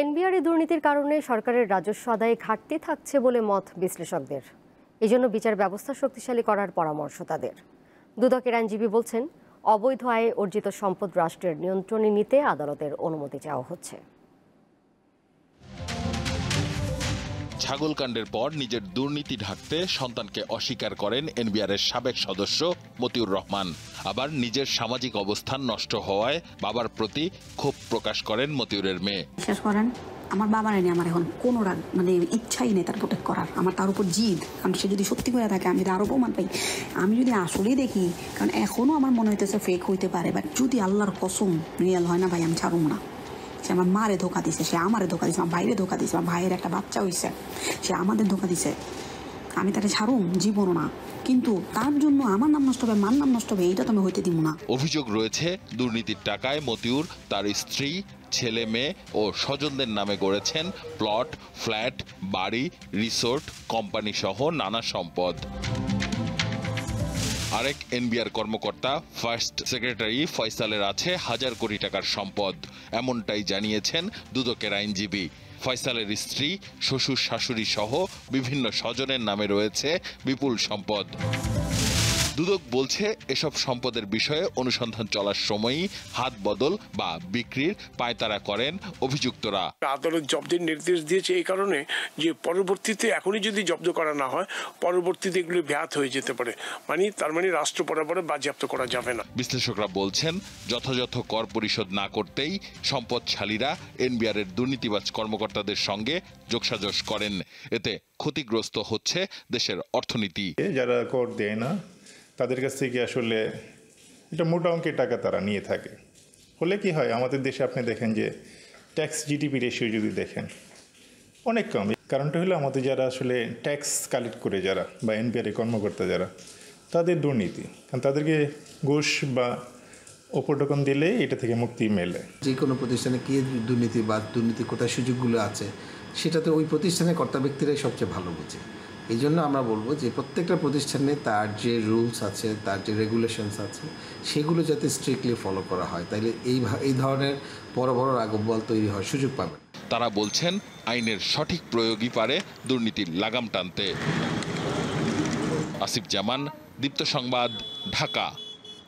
এনবিআরই দুর্নীতির কারণে সরকারের রাজস্ব আদায়ে ঘাটতি থাকছে বলে মত বিশ্লেষকদের এজন্য বিচার ব্যবস্থা শক্তিশালী করার পরামর্শ তাদের দুদকের আইনজীবী বলছেন অবৈধ আয়ে অর্জিত সম্পদ রাষ্ট্রের নিয়ন্ত্রণে নিতে আদালতের অনুমতি চাওয়া হচ্ছে কাণ্ডের পর নিজের দুর্নীতি ঢাকতে সন্তানকে অস্বীকার করেন এনবিআরের সাবেক সদস্য মতিউর রহমান আবার নিজের সামাজিক অবস্থান নষ্ট হওয়ায় বাবার প্রতি ক্ষোভ প্রকাশ করেন মতিউরের মেয়ে বিশ্বাস করেন আমার বাবা এনে আমার এখন কোনো রাগ মানে ইচ্ছাই নেই তার প্রোটেক্ট করার আমার তার উপর জিদ আমি সে যদি সত্যি করে থাকে আমি যদি আরও প্রমাণ পাই আমি যদি আসলেই দেখি কারণ এখনও আমার মনে হইতেছে ফেক হইতে পারে বাট যদি আল্লাহর কসম রিয়াল হয় না ভাই আমি ছাড়ব না সে আমার মারে ধোকা দিছে সে আমারে ধোকা দিছে আমার বাইরে ধোকা দিছে আমার ভাইয়ের একটা বাচ্চা হইছে সে আমাদের ধোকা দিছে আমি তাকে ছাড়ুম জীবন না কিন্তু তার জন্য আমার নাম নষ্ট হবে মার নাম নষ্ট হবে এইটা তো আমি হইতে দিব না অভিযোগ রয়েছে দুর্নীতির টাকায় মতিউর তার স্ত্রী ছেলে মেয়ে ও স্বজনদের নামে গড়েছেন প্লট ফ্ল্যাট বাড়ি রিসোর্ট কোম্পানি সহ নানা সম্পদ আরেক এনবিআর কর্মকর্তা ফার্স্ট সেক্রেটারি ফয়সালের আছে হাজার কোটি টাকার সম্পদ এমনটাই জানিয়েছেন দুদকের আইনজীবী ফয়সালের স্ত্রী শ্বশুর শাশুড়ি সহ বিভিন্ন স্বজনের নামে রয়েছে বিপুল সম্পদ দুদক বলছে এসব সম্পদের বিষয়ে অনুসন্ধান চলার সময়ই হাত বদল বা বিক্রির পায়তারা করেন অভিযুক্তরা আদালত জব্দের নির্দেশ দিয়েছে এই কারণে যে পরবর্তীতে এখনই যদি জব্দ করা না হয় পরবর্তীতে এগুলি ব্যাহত হয়ে যেতে পারে মানে তার মানে রাষ্ট্র বরাবরে বাজেয়াপ্ত করা যাবে না বিশ্লেষকরা বলছেন যথাযথ কর পরিশোধ না করতেই সম্পদশালীরা এনবিআর এর দুর্নীতিবাজ কর্মকর্তাদের সঙ্গে যোগসাজস করেন এতে ক্ষতিগ্রস্ত হচ্ছে দেশের অর্থনীতি যারা কর দেয় না তাদের কাছ থেকে আসলে এটা মোটা অঙ্কের টাকা তারা নিয়ে থাকে হলে কি হয় আমাদের দেশে আপনি দেখেন যে ট্যাক্স জিডিপি রেশিও যদি দেখেন অনেক কম কারণটা হলো আমাদের যারা আসলে ট্যাক্স কালেক্ট করে যারা বা এনপিআর কর্মকর্তা যারা তাদের দুর্নীতি কারণ তাদেরকে ঘুষ বা উপটোকন দিলে এটা থেকে মুক্তি মেলে যে কোনো প্রতিষ্ঠানে কী দুর্নীতি বা দুর্নীতি কোথায় সুযোগগুলো আছে সেটাতে ওই প্রতিষ্ঠানের কর্তা ব্যক্তিরাই সবচেয়ে ভালো বোঝে এই জন্য আমরা বলবো যে প্রত্যেকটা প্রতিষ্ঠানে তার যে রুলস আছে তার যে রেগুলেশনস আছে সেগুলো যাতে স্ট্রিক্টলি ফলো করা হয় তাইলে এই এই ধরনের বড় বড় রাগবল তৈরি হওয়ার সুযোগ পাবে তারা বলছেন আইনের সঠিক প্রয়োগই পারে দুর্নীতির লাগাম টানতে আসিফ জামান দীপ্ত সংবাদ ঢাকা